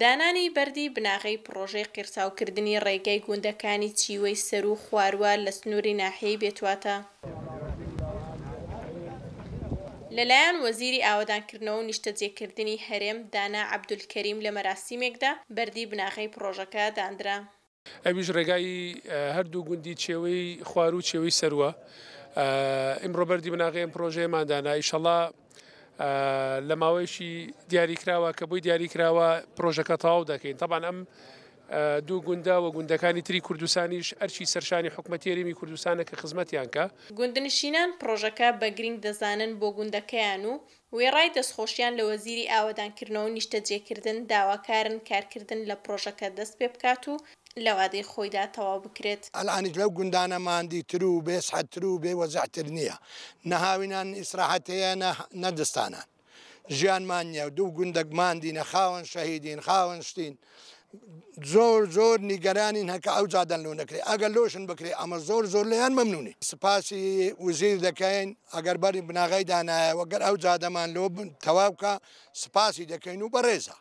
دانانی بەردی بناغی پرۆژەی قیرساوکردنی ڕێگەی گوندەکانی چیوەی سەر و خواروە لە سنووری ناحەیە بێتواتە. لەلایەن وەزیری ئاوادانکردنەوە نیشتەجێکردنی هەرێم دانا عەبدولکەریم لە مەراسیمێکدا بەردی بناغی پرۆژەکە دانرا. ئەویش ڕێگایی هەردوو گوندی چێوەی خوار و چێوەی سەروە. ئیمڕۆبەری بناغی ئەم پرۆژێماندانا ئیشەڵە لە ماوەیشی دیاریکراوە کە بۆی دیاریکراوە پرۆژەکە تاو دەکەین تاان ئەم دوو گوندە و گوندەکانی تری کوردستانیش ئەرچی سەرشانی حکوومەتێریمی کوردستانە کە خزمەتیانکە گوندنشینان پرۆژەکە بە گرنگ دەزانن بۆ گوندەکەیان و وێڕای دەستخۆشیان لە وەزیری ئاوادانکردنەوە و نیشتەجێکردن داواکارن کارکردن لە پرۆژەکە دەست پێ بکات و لەوادەی خۆیدا تەواو بکرێت ئەلانیج لەو گوندانە مادی تر و بێسحەتر و بێ وەزعتر نییە نەهاوینان ئیسراحەتەیە نەدەستانان ژیانمانە و دوو گوندەک مادی نە خاوەن شەهیدین خاوەن شتین زۆر زۆر نیگەرانین هەکە ئەو جادەن لو نەکرێ ئەگەر لۆشن بکرێ ئەمە زۆر زۆر لەیان مەمنونی سپاسی وزیر دەکەین ئەگەر بەری بناغی دانایە وەگەر ئەو جادەمان لۆ تەواوکە سپاسی دەکەین و بەڕێزە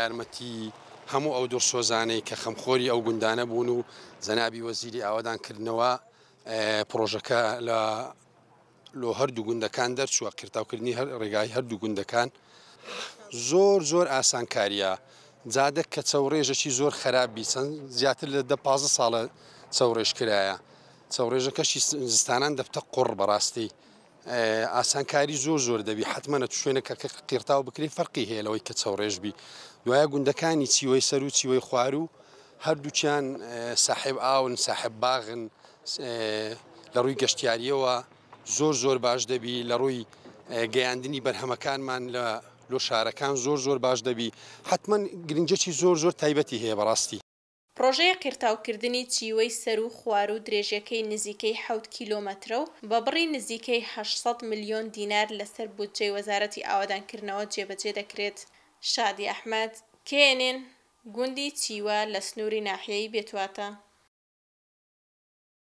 یارمەتی هەموو ئەو دوور سۆزانەی کە خەمخۆری ئەو گوندانە بوون و زەنابی وەزیری ئاوادانکردنەوە پرۆژەکە لە لۆ هەردوو گوندەکان دەرچووە کردتاوکردنی هەر ڕێگای هەردوو گوندەکان زۆر زۆر ئاسانکاریە. جادە کە چاوڕێژەکی زۆر خراپی چەند زیاتر لە دە پ ساڵە چاوڕێژکرایە چاوڕێژەکەشی زستانان دەفتە قڕ بەڕاستی ئاسانکاری زۆر زۆر دەبی حتممەە شوێنەکە کە قیرتاو بکری فەرقی هەیە لەوەی کە چاوڕێژبی دوایە گوندەکانی چیوەی سەر و چیوەی خوار و هەردووچیان ساحب ئاون ساحب باغن لە ڕووی گەشتیاریەوە زۆر زۆر باش دەبی لە ڕووی گەیاندنی بەرهەمەکانمان لە لۆ شارەکان زۆر زۆر باش دەبی حتمما گرنجەکی زۆر زۆر تایبەتی هەیە بەڕاستی پرۆژەیە قرتاوکردنی چیوەی سەر و خوار و درێژەکەی نزیکەی حوت کیلۆمەترە و بە بڕی نزیکەی 600 میلیۆن دینار لەسەر بودجێ وەزارەتی ئاوادانکردنەوە جێبەجێ دەکرێت شادی ئەحمد کێنێن گوندی چیوە لە سنووری ناحیەی بێتواتە.